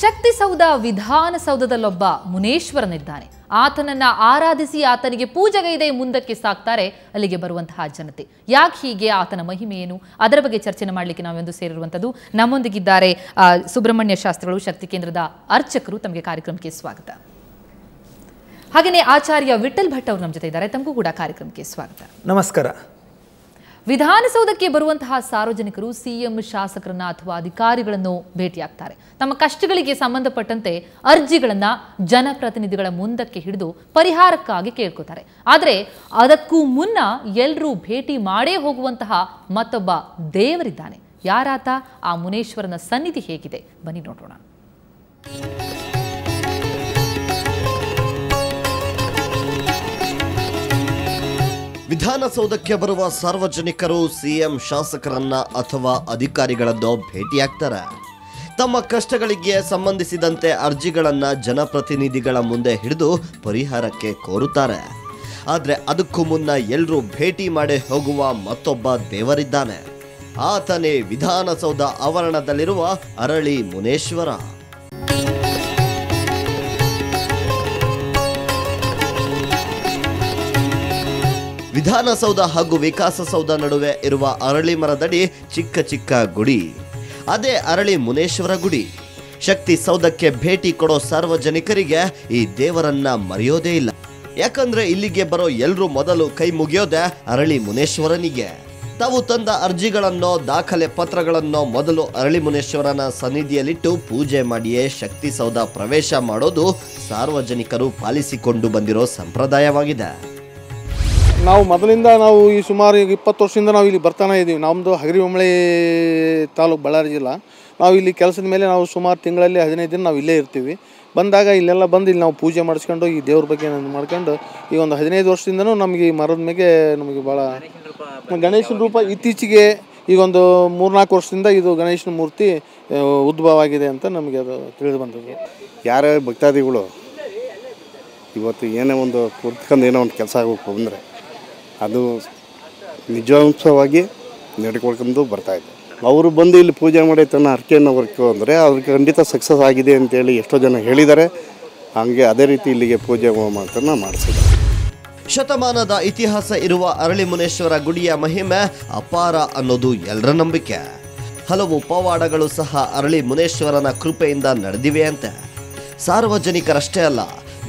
ಶಕ್ತಿಸೌಧ ವಿಧಾನಸೌಧದಲ್ಲೊಬ್ಬ ಮುನೇಶ್ವರನಿದ್ದಾನೆ ಆತನನ್ನ ಆರಾಧಿಸಿ ಆತನಿಗೆ ಪೂಜೆಗೈದೆ ಮುಂದಕ್ಕೆ ಸಾಕ್ತಾರೆ ಅಲ್ಲಿಗೆ ಬರುವಂತಹ ಜನತೆ ಯಾಕೆ ಹೀಗೆ ಆತನ ಮಹಿಮೆ ಅದರ ಬಗ್ಗೆ ಚರ್ಚೆನ ಮಾಡಲಿಕ್ಕೆ ನಾವೆಂದು ಸೇರಿರುವಂಥದ್ದು ನಮ್ಮೊಂದಿಗಿದ್ದಾರೆ ಸುಬ್ರಹ್ಮಣ್ಯ ಶಾಸ್ತ್ರಿಗಳು ಶಕ್ತಿ ಕೇಂದ್ರದ ಅರ್ಚಕರು ತಮಗೆ ಕಾರ್ಯಕ್ರಮಕ್ಕೆ ಸ್ವಾಗತ ಹಾಗೆಯೇ ಆಚಾರ್ಯ ವಿಠಲ್ ಭಟ್ ಅವರು ನಮ್ಮ ಜೊತೆ ಇದ್ದಾರೆ ತಮಗೂ ಕೂಡ ಕಾರ್ಯಕ್ರಮಕ್ಕೆ ಸ್ವಾಗತ ನಮಸ್ಕಾರ ವಿಧಾನಸೌಧಕ್ಕೆ ಬರುವಂತಹ ಸಾರ್ವಜನಿಕರು ಸಿಎಂ ಶಾಸಕರನ್ನ ಅಥವಾ ಅಧಿಕಾರಿಗಳನ್ನು ಭೇಟಿಯಾಗ್ತಾರೆ ತಮ್ಮ ಕಷ್ಟಗಳಿಗೆ ಸಂಬಂಧಪಟ್ಟಂತೆ ಅರ್ಜಿಗಳನ್ನ ಜನಪ್ರತಿನಿಧಿಗಳ ಮುಂದಕ್ಕೆ ಹಿಡಿದು ಪರಿಹಾರಕ್ಕಾಗಿ ಕೇಳ್ಕೋತಾರೆ ಆದರೆ ಅದಕ್ಕೂ ಮುನ್ನ ಎಲ್ಲರೂ ಭೇಟಿ ಮಾಡೇ ಹೋಗುವಂತಹ ಮತ್ತೊಬ್ಬ ದೇವರಿದ್ದಾನೆ ಯಾರಾತ ಆ ಮುನೇಶ್ವರನ ಸನ್ನಿಧಿ ಹೇಗಿದೆ ಬನ್ನಿ ನೋಡೋಣ ವಿಧಾನಸೌಧಕ್ಕೆ ಬರುವ ಸಾರ್ವಜನಿಕರು ಸಿಎಂ ಶಾಸಕರನ್ನ ಅಥವಾ ಅಧಿಕಾರಿಗಳನ್ನು ಭೇಟಿಯಾಗ್ತಾರೆ ತಮ್ಮ ಕಷ್ಟಗಳಿಗೆ ಸಂಬಂಧಿಸಿದಂತೆ ಅರ್ಜಿಗಳನ್ನು ಜನಪ್ರತಿನಿಧಿಗಳ ಮುಂದೆ ಹಿಡಿದು ಪರಿಹಾರಕ್ಕೆ ಕೋರುತ್ತಾರೆ ಆದರೆ ಅದಕ್ಕೂ ಮುನ್ನ ಎಲ್ಲರೂ ಭೇಟಿ ಮಾಡಿ ಹೋಗುವ ಮತ್ತೊಬ್ಬ ದೇವರಿದ್ದಾನೆ ಆತನೇ ವಿಧಾನಸೌಧ ಆವರಣದಲ್ಲಿರುವ ಅರಳಿ ಮುನೇಶ್ವರ ವಿಧಾನಸೌಧ ಹಾಗೂ ವಿಕಾಸಸೌಧ ನಡುವೆ ಇರುವ ಅರಳಿ ಮರದಡಿ ಚಿಕ್ಕ ಚಿಕ್ಕ ಗುಡಿ ಅದೇ ಅರಳಿ ಮುನೇಶ್ವರ ಗುಡಿ ಶಕ್ತಿ ಸೌಧಕ್ಕೆ ಭೇಟಿ ಕೊಡೋ ಸಾರ್ವಜನಿಕರಿಗೆ ಈ ದೇವರನ್ನ ಮರೆಯೋದೇ ಇಲ್ಲ ಯಾಕಂದ್ರೆ ಇಲ್ಲಿಗೆ ಬರೋ ಎಲ್ಲರೂ ಮೊದಲು ಕೈ ಮುಗಿಯೋದೆ ಅರಳಿ ಮುನೇಶ್ವರನಿಗೆ ತಾವು ತಂದ ಅರ್ಜಿಗಳನ್ನೋ ದಾಖಲೆ ಪತ್ರಗಳನ್ನೋ ಮೊದಲು ಅರಳಿ ಮುನೇಶ್ವರನ ಸನ್ನಿಧಿಯಲ್ಲಿಟ್ಟು ಪೂಜೆ ಮಾಡಿಯೇ ಶಕ್ತಿ ಸೌಧ ಪ್ರವೇಶ ಮಾಡೋದು ಸಾರ್ವಜನಿಕರು ಪಾಲಿಸಿಕೊಂಡು ಬಂದಿರೋ ಸಂಪ್ರದಾಯವಾಗಿದೆ ನಾವು ಮೊದಲಿಂದ ನಾವು ಈ ಸುಮಾರು ಈಗ ಇಪ್ಪತ್ತು ವರ್ಷದಿಂದ ನಾವು ಇಲ್ಲಿ ಬರ್ತಾನೆ ಇದ್ದೀವಿ ನಮ್ಮದು ಹಗರಿಬೊಮ್ಮಳೆ ತಾಲೂಕು ಬಳ್ಳಾರಿ ಜಿಲ್ಲಾ ನಾವು ಇಲ್ಲಿ ಕೆಲಸದ ಮೇಲೆ ನಾವು ಸುಮಾರು ತಿಂಗಳಲ್ಲಿ ಹದಿನೈದು ದಿನ ನಾವು ಇಲ್ಲೇ ಇರ್ತೀವಿ ಬಂದಾಗ ಇಲ್ಲೆಲ್ಲ ಬಂದು ಇಲ್ಲಿ ನಾವು ಪೂಜೆ ಮಾಡಿಸ್ಕೊಂಡು ಈ ದೇವ್ರ ಬಗ್ಗೆ ಮಾಡ್ಕೊಂಡು ಈ ಒಂದು ಹದಿನೈದು ವರ್ಷದಿಂದನೂ ನಮಗೆ ಈ ಮರದ ಮೇಲೆ ನಮಗೆ ಭಾಳ ಗಣೇಶನ ರೂಪ ಇತ್ತೀಚೆಗೆ ಈಗೊಂದು ಮೂರ್ನಾಲ್ಕು ವರ್ಷದಿಂದ ಇದು ಗಣೇಶನ ಮೂರ್ತಿ ಉದ್ಭವ ಆಗಿದೆ ಅಂತ ನಮಗೆ ಅದು ತಿಳಿದು ಬಂದದ್ದು ಯಾರ್ಯಾರು ಭಕ್ತಾದಿಗಳು ಇವತ್ತು ಏನೇ ಒಂದು ಕುರ್ತ್ಕೊಂಡು ಏನೋ ಒಂದು ಕೆಲಸ ಆಗಬೇಕು ಅಂದರೆ ಅದು ನಿಜಾಂಶವಾಗಿ ನಡ್ಕೊಳ್ಕೊಂಡು ಬರ್ತಾ ಇದೆ ಅವರು ಬಂದು ಇಲ್ಲಿ ಪೂಜೆ ಮಾಡಿ ತನ್ನ ಅರ್ಕೆಯನ್ನು ಹೊರಕು ಅಂದರೆ ಅವ್ರಿಗೆ ಖಂಡಿತ ಸಕ್ಸಸ್ ಆಗಿದೆ ಅಂತೇಳಿ ಎಷ್ಟೋ ಜನ ಹೇಳಿದ್ದಾರೆ ಹಾಗೆ ಅದೇ ರೀತಿ ಇಲ್ಲಿಗೆ ಪೂಜೆ ಹೋಮಾಂತನ ಮಾಡಿಸಿದ್ದಾರೆ ಶತಮಾನದ ಇತಿಹಾಸ ಇರುವ ಮುನೇಶ್ವರ ಗುಡಿಯ ಮಹಿಮೆ ಅಪಾರ ಅನ್ನೋದು ಎಲ್ಲರ ನಂಬಿಕೆ ಹಲವು ಪವಾಡಗಳು ಸಹ ಅರಳಿ ಮುನೇಶ್ವರನ ಕೃಪೆಯಿಂದ ನಡೆದಿವೆಯಂತೆ ಸಾರ್ವಜನಿಕರಷ್ಟೇ ಅಲ್ಲ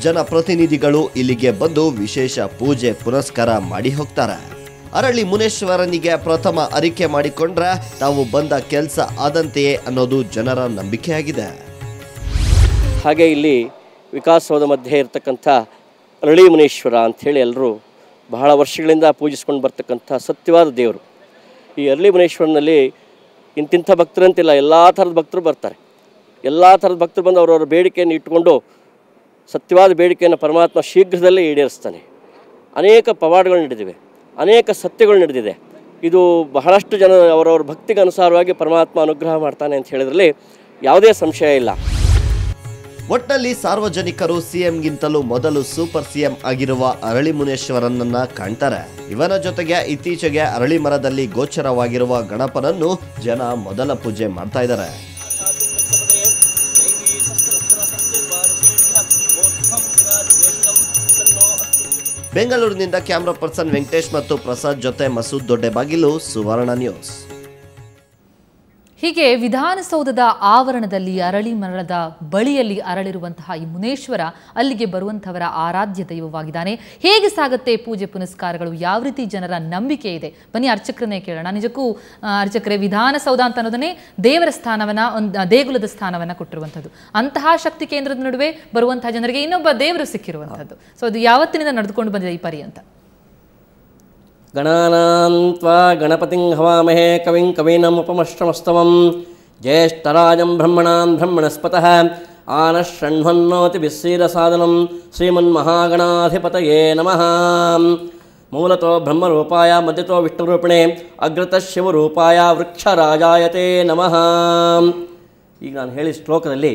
ಜನಪ್ರತಿನಿಧಿಗಳು ಇಲ್ಲಿಗೆ ಬಂದು ವಿಶೇಷ ಪೂಜೆ ಪುನಸ್ಕಾರ ಮಾಡಿ ಹೋಗ್ತಾರೆ ಅರಳಿ ಮುನೇಶ್ವರನಿಗೆ ಪ್ರಥಮ ಅರಿಕೆ ಮಾಡಿಕೊಂಡ್ರೆ ತಾವು ಬಂದ ಕೆಲಸ ಆದಂತೆಯೇ ಅನ್ನೋದು ಜನರ ನಂಬಿಕೆಯಾಗಿದೆ ಹಾಗೆ ಇಲ್ಲಿ ವಿಕಾಸವಾದ ಮಧ್ಯೆ ಇರತಕ್ಕಂಥ ಅರಳಿ ಮುನೇಶ್ವರ ಅಂಥೇಳಿ ಎಲ್ಲರೂ ಬಹಳ ವರ್ಷಗಳಿಂದ ಪೂಜಿಸ್ಕೊಂಡು ಬರ್ತಕ್ಕಂಥ ಸತ್ಯವಾದ ದೇವರು ಈ ಅರಳಿ ಮುನೇಶ್ವರನಲ್ಲಿ ಇಂತಿಂಥ ಭಕ್ತರಂತಿಲ್ಲ ಎಲ್ಲ ಥರದ ಭಕ್ತರು ಬರ್ತಾರೆ ಎಲ್ಲ ಥರದ ಭಕ್ತರು ಬಂದು ಅವರವರ ಬೇಡಿಕೆಯನ್ನು ಇಟ್ಟುಕೊಂಡು ಸತ್ಯವಾದ ಬೇಡಿಕೆಯನ್ನು ಪರಮಾತ್ಮ ಶೀಘ್ರದಲ್ಲೇ ಈಡೇರಿಸ್ತಾನೆ ಅನೇಕ ಪವಾಡಗಳು ನಡೆದಿವೆ ಅನೇಕ ಸತ್ಯಗಳು ನಡೆದಿದೆ ಇದು ಬಹಳಷ್ಟು ಜನ ಅವರವರ ಭಕ್ತಿಗೆ ಅನುಸಾರವಾಗಿ ಪರಮಾತ್ಮ ಅನುಗ್ರಹ ಮಾಡ್ತಾನೆ ಅಂತ ಹೇಳಿದ್ರಲ್ಲಿ ಯಾವುದೇ ಸಂಶಯ ಇಲ್ಲ ಒಟ್ಟಲ್ಲಿ ಸಾರ್ವಜನಿಕರು ಸಿಎಂಗಿಂತಲೂ ಮೊದಲು ಸೂಪರ್ ಸಿಎಂ ಆಗಿರುವ ಅರಳಿ ಮುನೇಶ್ವರನನ್ನ ಕಾಣ್ತಾರೆ ಇವನ ಜೊತೆಗೆ ಇತ್ತೀಚೆಗೆ ಅರಳಿ ಮರದಲ್ಲಿ ಗೋಚರವಾಗಿರುವ ಗಣಪನನ್ನು ಜನ ಮೊದಲ ಪೂಜೆ ಮಾಡ್ತಾ ಇದ್ದಾರೆ ಬೆಂಗಳೂರಿನಿಂದ ಕ್ಯಾಮ್ರಾ ಪರ್ಸನ್ ವೆಂಕಟೇಶ್ ಮತ್ತು ಪ್ರಸಾದ್ ಜೊತೆ ಮಸೂದ್ ದೊಡ್ಡೆ ಬಾಗಿಲು ಸುವರ್ಣ ನ್ಯೂಸ್ ಹೀಗೆ ವಿಧಾನಸೌಧದ ಆವರಣದಲ್ಲಿ ಅರಳಿ ಮರಳದ ಬಳಿಯಲ್ಲಿ ಅರಳಿರುವಂತಹ ಈ ಮುನೇಶ್ವರ ಅಲ್ಲಿಗೆ ಬರುವಂತಹವರ ಆರಾಧ್ಯ ದೈವವಾಗಿದ್ದಾನೆ ಹೇಗೆ ಸಾಗುತ್ತೆ ಪೂಜೆ ಪುನಸ್ಕಾರಗಳು ಯಾವ ರೀತಿ ಜನರ ನಂಬಿಕೆ ಇದೆ ಬನ್ನಿ ಅರ್ಚಕರನ್ನೇ ಕೇಳೋಣ ನಿಜಕ್ಕೂ ಅರ್ಚಕರೇ ವಿಧಾನಸೌಧ ಅಂತ ಅನ್ನೋದನ್ನೇ ದೇವರ ಸ್ಥಾನವನ್ನ ಒಂದು ದೇಗುಲದ ಸ್ಥಾನವನ್ನ ಕೊಟ್ಟಿರುವಂಥದ್ದು ಅಂತಹ ಶಕ್ತಿ ಕೇಂದ್ರದ ನಡುವೆ ಬರುವಂತಹ ಜನರಿಗೆ ಇನ್ನೊಬ್ಬ ದೇವರು ಸಿಕ್ಕಿರುವಂಥದ್ದು ಸೊ ಅದು ಯಾವತ್ತಿನಿಂದ ನಡೆದುಕೊಂಡು ಬಂದಿದೆ ಈ ಪರಿ ಅಂತ ಗಣಾನಾಂತ್ವ ಗಣಪತಿಂ ಹವಾಮಹೇ ಕವಿಂ ಉಪಮಶ್ರಮಸ್ತವಂ ಜ್ಯೇಷ್ಠರಾಜಂ ಬ್ರಹ್ಮಣಾಂ ಬ್ರಹ್ಮಣಸ್ಪತಃ ಆನಃ ಷಣ್ವನ್ನೋತಿ ವಿಸ್ಸೀರಸಾಧನಂ ಶ್ರೀಮನ್ಮಹಾಗಣಾಧಿಪತಯೇ ನಮಃ ಮೂಲತೋ ಬ್ರಹ್ಮರೂಪಾಯ ಮಧ್ಯತೋ ವಿಷ್ಣುರೂಪಿಣೆ ಅಗ್ರತಃ ಶಿವರೂಪಾಯ ವೃಕ್ಷರಾಜಾಯತೆ ನಮಃ ಈಗ ನಾನು ಹೇಳಿ ಶ್ಲೋಕದಲ್ಲಿ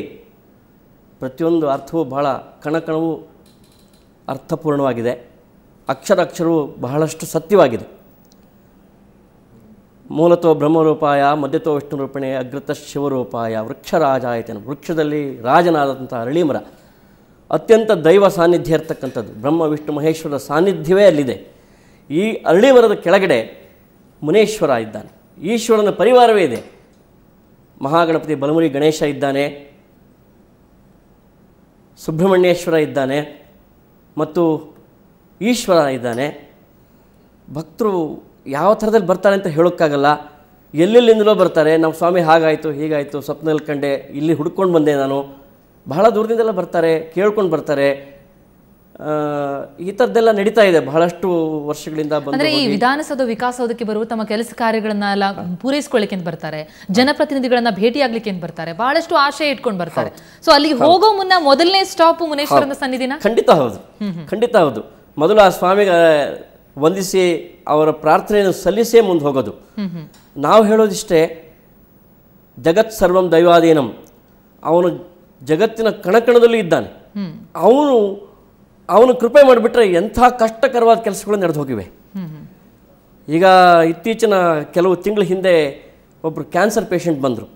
ಪ್ರತಿಯೊಂದು ಅರ್ಥವೂ ಬಹಳ ಕಣಕಣವು ಅರ್ಥಪೂರ್ಣವಾಗಿದೆ ಅಕ್ಷರವು ಬಹಳಷ್ಟು ಸತ್ಯವಾಗಿದೆ ಮೂಲತೋ ಬ್ರಹ್ಮರೂಪಾಯ ಮಧ್ಯತೋ ವಿಷ್ಣು ರೂಪಣೆ ಅಗ್ರತ ಶಿವರೂಪಾಯ ವೃಕ್ಷ ರಾಜ ವೃಕ್ಷದಲ್ಲಿ ರಾಜನಾದಂಥ ಅರಳಿಮರ ಅತ್ಯಂತ ದೈವ ಸಾನ್ನಿಧ್ಯ ಇರತಕ್ಕಂಥದ್ದು ಬ್ರಹ್ಮ ವಿಷ್ಣು ಮಹೇಶ್ವರ ಸಾನ್ನಿಧ್ಯವೇ ಅಲ್ಲಿದೆ ಈ ಅರಳಿಮರದ ಕೆಳಗಡೆ ಮುನೇಶ್ವರ ಇದ್ದಾನೆ ಈಶ್ವರನ ಪರಿವಾರವೇ ಇದೆ ಮಹಾಗಣಪತಿ ಬಲಮುರಿ ಗಣೇಶ ಇದ್ದಾನೆ ಸುಬ್ರಹ್ಮಣ್ಯೇಶ್ವರ ಇದ್ದಾನೆ ಮತ್ತು ಈಶ್ವರ ಇದ್ದಾನೆ ಭಕ್ತರು ಯಾವ ಥರದಲ್ಲಿ ಬರ್ತಾರೆ ಅಂತ ಹೇಳೋಕ್ಕಾಗಲ್ಲ ಎಲ್ಲೆಲ್ಲಿಂದಲೋ ಬರ್ತಾರೆ ನಮ್ಮ ಸ್ವಾಮಿ ಹಾಗಾಯಿತು ಹೀಗಾಯಿತು ಸ್ವಪ್ನಲ್ಲಿ ಕಂಡೆ ಇಲ್ಲಿ ಹುಡ್ಕೊಂಡು ಬಂದೆ ನಾನು ಬಹಳ ದೂರದಿಂದೆಲ್ಲ ಬರ್ತಾರೆ ಕೇಳ್ಕೊಂಡು ಬರ್ತಾರೆ ಈ ಥರದ್ದೆಲ್ಲ ನಡೀತಾ ಇದೆ ಬಹಳಷ್ಟು ವರ್ಷಗಳಿಂದ ಅಂದ್ರೆ ಈ ವಿಧಾನಸೌಧ ವಿಕಾಸೌಧಕ್ಕೆ ಬರುವ ತಮ್ಮ ಕೆಲಸ ಕಾರ್ಯಗಳನ್ನೆಲ್ಲ ಎಲ್ಲ ಅಂತ ಬರ್ತಾರೆ ಜನಪ್ರತಿನಿಧಿಗಳನ್ನ ಭೇಟಿ ಆಗ್ಲಿಕ್ಕೆ ಅಂತ ಬರ್ತಾರೆ ಬಹಳಷ್ಟು ಆಶಯ ಇಟ್ಕೊಂಡು ಬರ್ತಾರೆ ಸೊ ಅಲ್ಲಿಗೆ ಹೋಗೋ ಮುನ್ನ ಮೊದಲನೇ ಸ್ಟಾಪ್ ಮುನೇಶ್ವರನ ಸನ್ನಿಧಿನ ಖಂಡಿತ ಹೌದು ಖಂಡಿತ ಹೌದು ಮೊದಲು ಆ ಸ್ವಾಮಿಗೆ ವಂದಿಸಿ ಅವರ ಪ್ರಾರ್ಥನೆಯನ್ನು ಸಲ್ಲಿಸೇ ಮುಂದೆ ಹೋಗೋದು ನಾವು ಹೇಳೋದಿಷ್ಟೇ ಜಗತ್ ಸರ್ವಂ ದೈವಾಧೀನಂ ಅವನು ಜಗತ್ತಿನ ಕಣಕಣದಲ್ಲೂ ಇದ್ದಾನೆ ಅವನು ಅವನು ಕೃಪೆ ಮಾಡಿಬಿಟ್ರೆ ಎಂಥ ಕಷ್ಟಕರವಾದ ಕೆಲಸಗಳು ನಡೆದು ಹೋಗಿವೆ ಈಗ ಇತ್ತೀಚಿನ ಕೆಲವು ತಿಂಗಳ ಹಿಂದೆ ಒಬ್ಬರು ಕ್ಯಾನ್ಸರ್ ಪೇಷಂಟ್ ಬಂದರು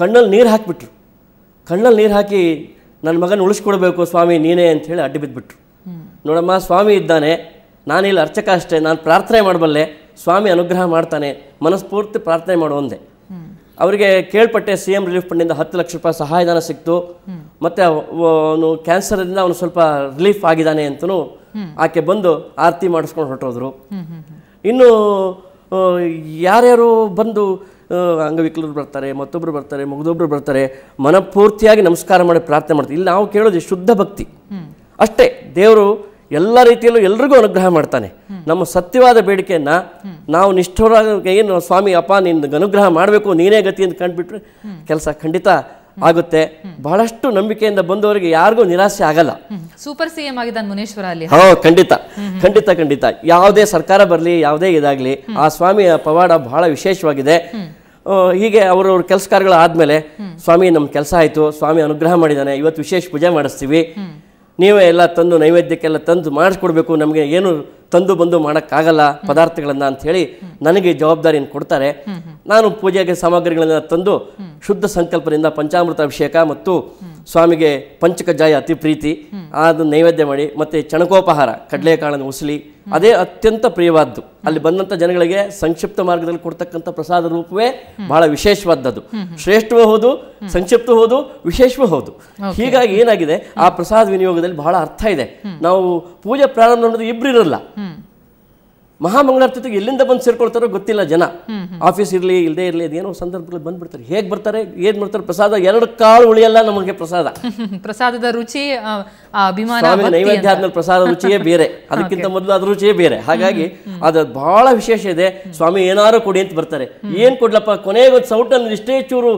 ಕಣ್ಣಲ್ಲಿ ನೀರು ಹಾಕಿಬಿಟ್ರು ಕಣ್ಣಲ್ಲಿ ನೀರು ಹಾಕಿ ನನ್ನ ಮಗನ ಉಳಿಸ್ಕೊಡ್ಬೇಕು ಸ್ವಾಮಿ ನೀನೇ ಅಂತ ಹೇಳಿ ಅಡ್ಡಿ ಬಿದ್ದುಬಿಟ್ರು ನೋಡಮ್ಮ ಸ್ವಾಮಿ ಇದ್ದಾನೆ ನಾನಿಲ್ಲಿ ಅರ್ಚಕ ಅಷ್ಟೇ ನಾನು ಪ್ರಾರ್ಥನೆ ಮಾಡಬಲ್ಲೆ ಸ್ವಾಮಿ ಅನುಗ್ರಹ ಮಾಡ್ತಾನೆ ಮನಸ್ಫೂರ್ತಿ ಪ್ರಾರ್ಥನೆ ಮಾಡು ಒಂದೇ ಅವರಿಗೆ ಕೇಳ್ಪಟ್ಟೆ ಸಿ ಎಂ ರಿಲೀಫ್ ಫಂಡಿಂದ ಹತ್ತು ಲಕ್ಷ ರೂಪಾಯಿ ಸಹಾಯಧನ ಸಿಕ್ತು ಮತ್ತೆ ಅವನು ಇಂದ ಅವನು ಸ್ವಲ್ಪ ರಿಲೀಫ್ ಆಗಿದ್ದಾನೆ ಅಂತೂ ಆಕೆ ಬಂದು ಆರತಿ ಮಾಡಿಸ್ಕೊಂಡು ಹೊರಟೋದ್ರು ಇನ್ನು ಯಾರ್ಯಾರು ಬಂದು ಅಂಗವಿಕಲರು ಬರ್ತಾರೆ ಮತ್ತೊಬ್ಬರು ಬರ್ತಾರೆ ಮುಗ್ದೊಬ್ಬರು ಬರ್ತಾರೆ ಮನಪೂರ್ತಿಯಾಗಿ ನಮಸ್ಕಾರ ಮಾಡಿ ಪ್ರಾರ್ಥನೆ ಮಾಡ್ತೀವಿ ಇಲ್ಲಿ ನಾವು ಕೇಳೋದು ಶುದ್ಧ ಭಕ್ತಿ ಅಷ್ಟೇ ದೇವರು ಎಲ್ಲ ರೀತಿಯಲ್ಲೂ ಎಲ್ರಿಗೂ ಅನುಗ್ರಹ ಮಾಡ್ತಾನೆ ನಮ್ಮ ಸತ್ಯವಾದ ಬೇಡಿಕೆಯನ್ನ ನಾವು ನಿಷ್ಠರಾಗಿ ಏನು ಸ್ವಾಮಿ ಅಪ್ಪ ನಿನ್ನ ಅನುಗ್ರಹ ಮಾಡಬೇಕು ನೀನೇ ಗತಿ ಅಂತ ಕಂಡುಬಿಟ್ರೆ ಕೆಲಸ ಖಂಡಿತ ಆಗುತ್ತೆ ಬಹಳಷ್ಟು ನಂಬಿಕೆಯಿಂದ ಬಂದವರಿಗೆ ಯಾರಿಗೂ ನಿರಾಸೆ ಆಗಲ್ಲ ಸೂಪರ್ ಸಿಎಂ ಆಗಿದ್ದಾನೆ ಮುನೇಶ್ವರ ಅಲ್ಲಿ ಹಾ ಖಂಡಿತ ಖಂಡಿತ ಖಂಡಿತ ಯಾವುದೇ ಸರ್ಕಾರ ಬರಲಿ ಯಾವುದೇ ಇದಾಗಲಿ ಆ ಸ್ವಾಮಿಯ ಪವಾಡ ಬಹಳ ವಿಶೇಷವಾಗಿದೆ ಹೀಗೆ ಅವರವ್ರ ಕೆಲಸ ಕಾರ್ಯಗಳು ಸ್ವಾಮಿ ನಮ್ಮ ಕೆಲಸ ಆಯಿತು ಸ್ವಾಮಿ ಅನುಗ್ರಹ ಮಾಡಿದ್ದಾನೆ ಇವತ್ತು ವಿಶೇಷ ಪೂಜೆ ಮಾಡಿಸ್ತೀವಿ ನೀವೇ ಎಲ್ಲ ತಂದು ನೈವೇದ್ಯಕ್ಕೆಲ್ಲ ತಂದು ಮಾಡಿಸ್ಕೊಡ್ಬೇಕು ನಮಗೆ ಏನು ತಂದು ಬಂದು ಮಾಡೋಕ್ಕಾಗಲ್ಲ ಪದಾರ್ಥಗಳನ್ನು ಹೇಳಿ ನನಗೆ ಜವಾಬ್ದಾರಿಯನ್ನು ಕೊಡ್ತಾರೆ ನಾನು ಪೂಜೆಗೆ ಸಾಮಗ್ರಿಗಳನ್ನು ತಂದು ಶುದ್ಧ ಸಂಕಲ್ಪದಿಂದ ಪಂಚಾಮೃತ ಅಭಿಷೇಕ ಮತ್ತು ಸ್ವಾಮಿಗೆ ಪಂಚಕಜಾಯ ಅತಿ ಪ್ರೀತಿ ಅದನ್ನು ನೈವೇದ್ಯ ಮಾಡಿ ಮತ್ತು ಚಣಕೋಪಹಾರ ಕಡಲೆಕಾಳನ್ನು ಉಸಲಿ ಅದೇ ಅತ್ಯಂತ ಪ್ರಿಯವಾದ್ದು ಅಲ್ಲಿ ಬಂದಂತ ಜನಗಳಿಗೆ ಸಂಕ್ಷಿಪ್ತ ಮಾರ್ಗದಲ್ಲಿ ಕೊಡ್ತಕ್ಕಂಥ ಪ್ರಸಾದ ರೂಪವೇ ಬಹಳ ವಿಶೇಷವಾದದ್ದು ಶ್ರೇಷ್ಠವೂ ಹೌದು ಸಂಕ್ಷಿಪ್ತ ಹೌದು ವಿಶೇಷವೂ ಹೌದು ಹೀಗಾಗಿ ಏನಾಗಿದೆ ಆ ಪ್ರಸಾದ ವಿನಿಯೋಗದಲ್ಲಿ ಬಹಳ ಅರ್ಥ ಇದೆ ನಾವು ಪೂಜೆ ಪ್ರಾರಂಭ ಅನ್ನೋದು ಇಬ್ರು ಇರಲ್ಲ ಮಹಾಮಂಗಳಾರತಿ ಎಲ್ಲಿಂದ ಬಂದು ಸೇರ್ಕೊಳ್ತಾರೋ ಗೊತ್ತಿಲ್ಲ ಜನ ಆಫೀಸ್ ಇರಲಿ ಇಲ್ಲದೆ ಇರಲಿ ಅದೇನೋ ಸಂದರ್ಭದಲ್ಲಿ ಬಂದ್ಬಿಡ್ತಾರೆ ಹೇಗೆ ಬರ್ತಾರೆ ಏನ್ ಮಾಡ್ತಾರೆ ಪ್ರಸಾದ ಎರಡು ಕಾಳು ಉಳಿಯಲ್ಲ ನಮಗೆ ಪ್ರಸಾದ ಪ್ರಸಾದದ ರುಚಿ ಅಭಿಮಾನ ನೈವೇದ್ಯ ಆದ್ಮೇಲೆ ಪ್ರಸಾದ ರುಚಿಯೇ ಬೇರೆ ಅದಕ್ಕಿಂತ ಮೊದಲು ಅದ್ರ ರುಚಿಯೇ ಬೇರೆ ಹಾಗಾಗಿ ಅದು ಬಹಳ ವಿಶೇಷ ಇದೆ ಸ್ವಾಮಿ ಏನಾರು ಕೊಡಿ ಅಂತ ಬರ್ತಾರೆ ಏನ್ ಕೊಡ್ಲಪ್ಪ ಕೊನೆಗೆ ಸೌಟ್ ಇಷ್ಟೇ ಚೂರು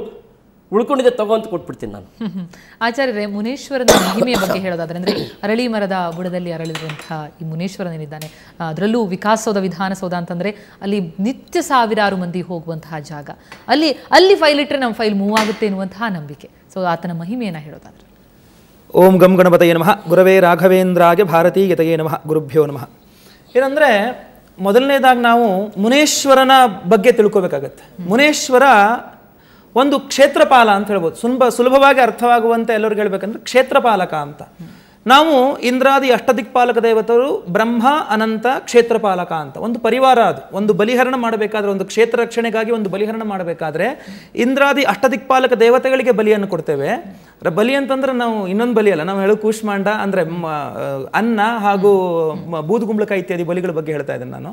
ಉಳ್ಕೊಂಡಿದೆ ತಗೋ ಕೊಟ್ಬಿಡ್ತೀನಿ ನಾನು ಆಚಾರ್ಯರೇ ಮುನೇಶ್ವರನ ಮಹಿಮೆಯ ಬಗ್ಗೆ ಹೇಳೋದಾದ್ರೆ ಅಂದರೆ ಅರಳಿ ಮರದ ಬುಡದಲ್ಲಿ ಅರಳಿರುವಂತಹ ಈ ಮುನೇಶ್ವರನೇನಿದ್ದಾನೆ ಅದರಲ್ಲೂ ವಿಕಾಸೋದ ವಿಧಾನಸೌಧ ಅಂತಂದರೆ ಅಲ್ಲಿ ನಿತ್ಯ ಸಾವಿರಾರು ಮಂದಿ ಹೋಗುವಂತಹ ಜಾಗ ಅಲ್ಲಿ ಅಲ್ಲಿ ಫೈಲ್ ಇಟ್ಟರೆ ನಮ್ಮ ಫೈಲ್ ಮೂವ್ ಆಗುತ್ತೆ ಎನ್ನುವಂತಹ ನಂಬಿಕೆ ಸೊ ಆತನ ಮಹಿಮೆಯನ್ನು ಹೇಳೋದಾದ್ರೆ ಓಂ ಗಂ ಗಣಪತಯೇ ನಮಃ ಗುರವೇ ರಾಘವೇಂದ್ರಾಯ ಭಾರತೀಯತೆಯೇ ನಮಃ ಗುರುಭ್ಯೋ ನಮಃ ಏನಂದರೆ ಮೊದಲನೇದಾಗಿ ನಾವು ಮುನೇಶ್ವರನ ಬಗ್ಗೆ ತಿಳ್ಕೋಬೇಕಾಗತ್ತೆ ಮುನೇಶ್ವರ ಒಂದು ಕ್ಷೇತ್ರಪಾಲ ಅಂತ ಹೇಳ್ಬೋದು ಸುಲಭ ಸುಲಭವಾಗಿ ಅರ್ಥವಾಗುವಂತೆ ಎಲ್ಲರಿಗೂ ಹೇಳ್ಬೇಕಂದ್ರೆ ಕ್ಷೇತ್ರಪಾಲಕ ಅಂತ ನಾವು ಇಂದ್ರಾದಿ ಅಷ್ಟದಿಕ್ಪಾಲಕ ದೇವತರು ಬ್ರಹ್ಮ ಅನಂತ ಕ್ಷೇತ್ರಪಾಲಕ ಅಂತ ಒಂದು ಪರಿವಾರ ಅದು ಒಂದು ಬಲಿಹರಣ ಮಾಡಬೇಕಾದ್ರೆ ಒಂದು ಕ್ಷೇತ್ರ ರಕ್ಷಣೆಗಾಗಿ ಒಂದು ಬಲಿಹರಣ ಮಾಡಬೇಕಾದ್ರೆ ಇಂದ್ರಾದಿ ಅಷ್ಟದಿಕ್ಪಾಲಕ ದೇವತೆಗಳಿಗೆ ಬಲಿಯನ್ನು ಕೊಡ್ತೇವೆ ಬಲಿ ಅಂತಂದ್ರೆ ನಾವು ಇನ್ನೊಂದು ಬಲಿ ಅಲ್ಲ ನಾವು ಹೇಳು ಕೂಶ್ಮಾಂಡ ಅಂದ್ರೆ ಅನ್ನ ಹಾಗೂ ಬೂದುಗುಂಬಳಕಾಯಿ ಇತ್ಯಾದಿ ಬಲಿಗಳ ಬಗ್ಗೆ ಹೇಳ್ತಾ ಇದ್ದೇನೆ ನಾನು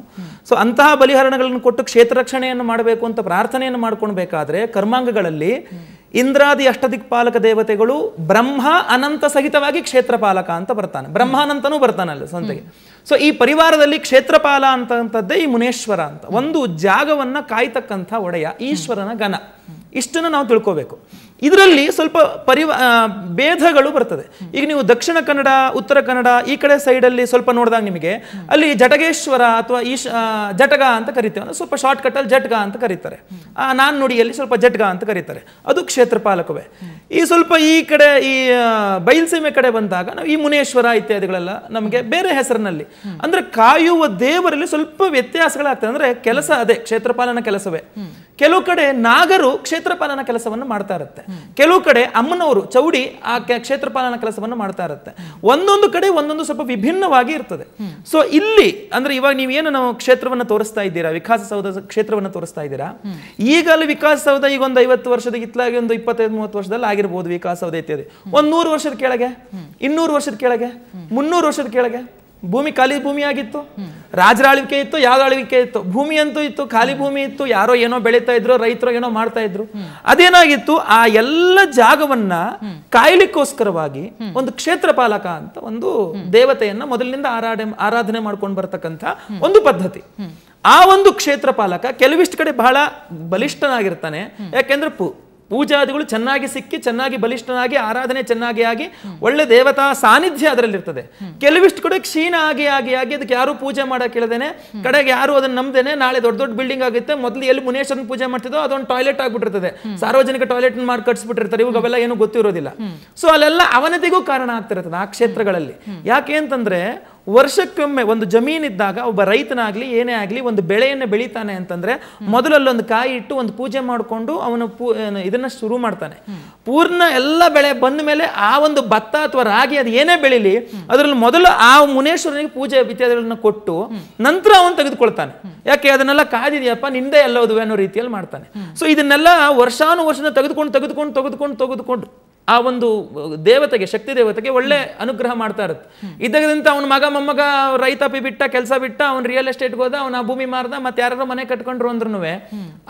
ಸೊ ಅಂತಹ ಬಲಿಹರಣಗಳನ್ನು ಕೊಟ್ಟು ಕ್ಷೇತ್ರ ರಕ್ಷಣೆಯನ್ನು ಮಾಡಬೇಕು ಅಂತ ಪ್ರಾರ್ಥನೆಯನ್ನು ಮಾಡ್ಕೊಳ್ಬೇಕಾದ್ರೆ ಕರ್ಮಾಂಗಗಳಲ್ಲಿ ಇಂದ್ರಾದಿ ಅಷ್ಟದಿಕ್ಪಾಲಕ ದೇವತೆಗಳು ಬ್ರಹ್ಮ ಅನಂತ ಸಹಿತವಾಗಿ ಕ್ಷೇತ್ರಪಾಲಕ ಅಂತ ಬರ್ತಾನೆ ಬ್ರಹ್ಮಾನಂತನೂ ಬರ್ತಾನೆ ಅಲ್ಲಿ ಸೊ ಈ ಪರಿವಾರದಲ್ಲಿ ಕ್ಷೇತ್ರಪಾಲ ಅಂತದ್ದೇ ಈ ಮುನೇಶ್ವರ ಅಂತ ಒಂದು ಜಾಗವನ್ನ ಕಾಯ್ತಕ್ಕಂಥ ಒಡೆಯ ಈಶ್ವರನ ಘನ ಇಷ್ಟನ್ನು ನಾವು ತಿಳ್ಕೋಬೇಕು ಇದರಲ್ಲಿ ಸ್ವಲ್ಪ ಪರಿವ ಭೇದಗಳು ಬರ್ತದೆ ಈಗ ನೀವು ದಕ್ಷಿಣ ಕನ್ನಡ ಉತ್ತರ ಕನ್ನಡ ಈ ಕಡೆ ಸೈಡಲ್ಲಿ ಸ್ವಲ್ಪ ನೋಡಿದಾಗ ನಿಮಗೆ ಅಲ್ಲಿ ಜಟಗೇಶ್ವರ ಅಥವಾ ಈಶ್ ಜಟಗ ಅಂತ ಕರಿತೇವೆ ಅಂದರೆ ಸ್ವಲ್ಪ ಶಾರ್ಟ್ಕಟ್ಟಲ್ಲಿ ಜಟ್ಗ ಅಂತ ಕರೀತಾರೆ ಆ ನಾನ್ ನುಡಿಯಲ್ಲಿ ಸ್ವಲ್ಪ ಜಟ್ಗ ಅಂತ ಕರೀತಾರೆ ಅದು ಕ್ಷೇತ್ರಪಾಲಕವೇ ಈ ಸ್ವಲ್ಪ ಈ ಕಡೆ ಈ ಬಯಲ್ಸೀಮೆ ಕಡೆ ಬಂದಾಗ ನಾವು ಈ ಮುನೇಶ್ವರ ಇತ್ಯಾದಿಗಳೆಲ್ಲ ನಮಗೆ ಬೇರೆ ಹೆಸರಿನಲ್ಲಿ ಅಂದರೆ ಕಾಯುವ ದೇವರಲ್ಲಿ ಸ್ವಲ್ಪ ವ್ಯತ್ಯಾಸಗಳಾಗ್ತದೆ ಅಂದರೆ ಕೆಲಸ ಅದೇ ಕ್ಷೇತ್ರಪಾಲನ ಕೆಲಸವೇ ಕೆಲವು ಕಡೆ ನಾಗರು ಕ್ಷೇತ್ರಪಾಲನ ಕೆಲಸವನ್ನು ಮಾಡ್ತಾ ಇರುತ್ತೆ ಕೆಲವು ಕಡೆ ಅಮ್ಮನವರು ಚೌಡಿ ಆ ಕ್ಷೇತ್ರಪಾಲನ ಕೆಲಸವನ್ನು ಮಾಡ್ತಾ ಇರುತ್ತೆ ಒಂದೊಂದು ಕಡೆ ಒಂದೊಂದು ಸ್ವಲ್ಪ ವಿಭಿನ್ನವಾಗಿ ಇರ್ತದೆ ಸೊ ಇಲ್ಲಿ ಅಂದ್ರೆ ಇವಾಗ ನೀವೇನು ನಾವು ಕ್ಷೇತ್ರವನ್ನು ತೋರಿಸ್ತಾ ಇದ್ದೀರಾ ವಿಕಾಸಸೌಧ ಕ್ಷೇತ್ರವನ್ನು ತೋರಿಸ್ತಾ ಇದ್ದೀರಾ ಈಗ ಅಲ್ಲಿ ವಿಕಾಸಸೌಧ ಈಗ ಒಂದು ಐವತ್ತು ವರ್ಷದ ಇತ್ತಲಾಗಿ ಒಂದು ಇಪ್ಪತ್ತೈದು ಮೂವತ್ತು ವರ್ಷದಲ್ಲಿ ಆಗಿರ್ಬೋದು ವಿಕಾಸಸೌಧ ಇತ್ಯಾದಿ ಒಂದ್ ನೂರು ವರ್ಷದ ಕೆಳಗೆ ಇನ್ನೂರು ವರ್ಷದ ಕೆಳಗೆ ಮುನ್ನೂರು ವರ್ಷದ ಕೆಳಗೆ ಭೂಮಿ ಖಾಲಿ ಭೂಮಿ ಆಗಿತ್ತು ರಾಜರ ಆಳ್ವಿಕೆ ಇತ್ತು ಯಾವ ಆಳ್ವಿಕೆ ಇತ್ತು ಭೂಮಿ ಅಂತೂ ಇತ್ತು ಖಾಲಿ ಭೂಮಿ ಇತ್ತು ಯಾರೋ ಏನೋ ಬೆಳೀತಾ ಇದ್ರು ರೈತರು ಏನೋ ಮಾಡ್ತಾ ಇದ್ರು ಅದೇನಾಗಿತ್ತು ಆ ಎಲ್ಲ ಜಾಗವನ್ನ ಕಾಯ್ಲಿಕ್ಕೋಸ್ಕರವಾಗಿ ಒಂದು ಕ್ಷೇತ್ರ ಪಾಲಕ ಅಂತ ಒಂದು ದೇವತೆಯನ್ನ ಮೊದಲಿನಿಂದ ಆರಾಧನೆ ಆರಾಧನೆ ಮಾಡ್ಕೊಂಡು ಬರತಕ್ಕಂತ ಒಂದು ಪದ್ಧತಿ ಆ ಒಂದು ಕ್ಷೇತ್ರ ಪಾಲಕ ಕೆಲವಿಷ್ಟು ಕಡೆ ಬಹಳ ಬಲಿಷ್ಠನಾಗಿರ್ತಾನೆ ಯಾಕೆಂದ್ರೆ ಪು ಪೂಜಾದಿಗಳು ಚೆನ್ನಾಗಿ ಸಿಕ್ಕಿ ಚೆನ್ನಾಗಿ ಬಲಿಷ್ಠನಾಗಿ ಆರಾಧನೆ ಚೆನ್ನಾಗಿ ಆಗಿ ಒಳ್ಳೆ ದೇವತಾ ಸಾನ್ನಿಧ್ಯ ಅದರಲ್ಲಿರ್ತದೆ ಕೆಲವಿಷ್ಟು ಕಡೆ ಕ್ಷೀಣ ಆಗಿ ಆಗಿ ಆಗಿ ಅದಕ್ಕೆ ಯಾರು ಪೂಜೆ ಮಾಡಕ್ಕೆ ಇಲ್ಲದೇನೆ ಕಡೆಗೆ ಯಾರು ಅದನ್ನ ನಂಬದೇನೆ ನಾಳೆ ದೊಡ್ಡ ದೊಡ್ಡ ಬಿಲ್ಡಿಂಗ್ ಆಗುತ್ತೆ ಮೊದಲು ಎಲ್ಲಿ ಮುನೇಶ್ವರನ ಪೂಜೆ ಮಾಡ್ತಿದ್ದೋ ಅದೊಂದು ಟಾಯ್ಲೆಟ್ ಆಗ್ಬಿಟ್ಟಿರ್ತದೆ ಸಾರ್ವಜನಿಕ ಟಾಯ್ಲೆಟ್ ಮಾಡಿ ಕಟ್ಸ್ಬಿಟ್ಟಿರ್ತಾರೆ ಇವಾಗ ಅವೆಲ್ಲ ಏನು ಗೊತ್ತಿರೋದಿಲ್ಲ ಸೊ ಅಲ್ಲೆಲ್ಲ ಅವನತಿಗೂ ಕಾರಣ ಆಗ್ತಿರ್ತದೆ ಆ ಕ್ಷೇತ್ರಗಳಲ್ಲಿ ಯಾಕೆ ಅಂತಂದ್ರೆ ವರ್ಷಕ್ಕೊಮ್ಮೆ ಒಂದು ಜಮೀನಿದ್ದಾಗ ಒಬ್ಬ ರೈತನಾಗ್ಲಿ ಏನೇ ಆಗಲಿ ಒಂದು ಬೆಳೆಯನ್ನು ಬೆಳಿತಾನೆ ಅಂತಂದ್ರೆ ಮೊದಲಲ್ಲೊಂದು ಕಾಯಿ ಇಟ್ಟು ಒಂದು ಪೂಜೆ ಮಾಡಿಕೊಂಡು ಅವನು ಪೂ ಶುರು ಮಾಡ್ತಾನೆ ಪೂರ್ಣ ಎಲ್ಲ ಬೆಳೆ ಬಂದ ಮೇಲೆ ಆ ಒಂದು ಭತ್ತ ಅಥವಾ ರಾಗಿ ಅದು ಏನೇ ಬೆಳೀಲಿ ಅದರಲ್ಲಿ ಮೊದಲು ಆ ಮುನೇಶ್ವರನಿಗೆ ಪೂಜೆ ಇತ್ಯಾದಿಗಳನ್ನ ಕೊಟ್ಟು ನಂತರ ಅವನು ತೆಗೆದುಕೊಳ್ತಾನೆ ಯಾಕೆ ಅದನ್ನೆಲ್ಲ ಕಾದಿದೆಯಪ್ಪ ನಿಂದೆ ಎಲ್ಲ ಅನ್ನೋ ರೀತಿಯಲ್ಲಿ ಮಾಡ್ತಾನೆ ಸೊ ಇದನ್ನೆಲ್ಲ ವರ್ಷಾನು ವರ್ಷದ ತೆಗೆದುಕೊಂಡು ತೆಗೆದುಕೊಂಡು ತೆಗೆದುಕೊಂಡು ತೆಗೆದುಕೊಂಡು ಆ ಒಂದು ದೇವತೆಗೆ ಶಕ್ತಿ ದೇವತೆಗೆ ಒಳ್ಳೆ ಅನುಗ್ರಹ ಮಾಡ್ತಾ ಇರುತ್ತೆ ಇದ್ದಾಗದಂತ ಅವನ ಮಗ ಮೊಮ್ಮಗ ರೈತಾಪಿ ಬಿಟ್ಟ ಕೆಲಸ ಬಿಟ್ಟ ಅವ್ನು ರಿಯಲ್ ಎಸ್ಟೇಟ್ಗೆ ಹೋದ ಅವನ ಭೂಮಿ ಮಾರ್ದ ಮತ್ತೆ ಯಾರು ಮನೆ ಕಟ್ಕೊಂಡ್ರು ಅಂದ್ರೂ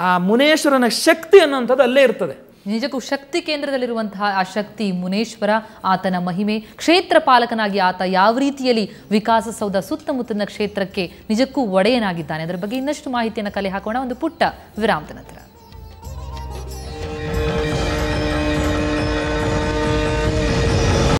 ಆ ಮುನೇಶ್ವರನ ಶಕ್ತಿ ಅನ್ನುವಂಥದ್ದು ಅಲ್ಲೇ ಇರ್ತದೆ ನಿಜಕ್ಕೂ ಶಕ್ತಿ ಕೇಂದ್ರದಲ್ಲಿರುವಂತಹ ಆ ಶಕ್ತಿ ಮುನೇಶ್ವರ ಆತನ ಮಹಿಮೆ ಕ್ಷೇತ್ರ ಪಾಲಕನಾಗಿ ಆತ ಯಾವ ರೀತಿಯಲ್ಲಿ ವಿಕಾಸಸೌಧ ಸುತ್ತಮುತ್ತಲಿನ ಕ್ಷೇತ್ರಕ್ಕೆ ನಿಜಕ್ಕೂ ಒಡೆಯನಾಗಿದ್ದಾನೆ ಅದರ ಬಗ್ಗೆ ಇನ್ನಷ್ಟು ಮಾಹಿತಿಯನ್ನು ಕಲೆ ಹಾಕೋಣ ಒಂದು ಪುಟ್ಟ ವಿರಾಮದ ನಂತರ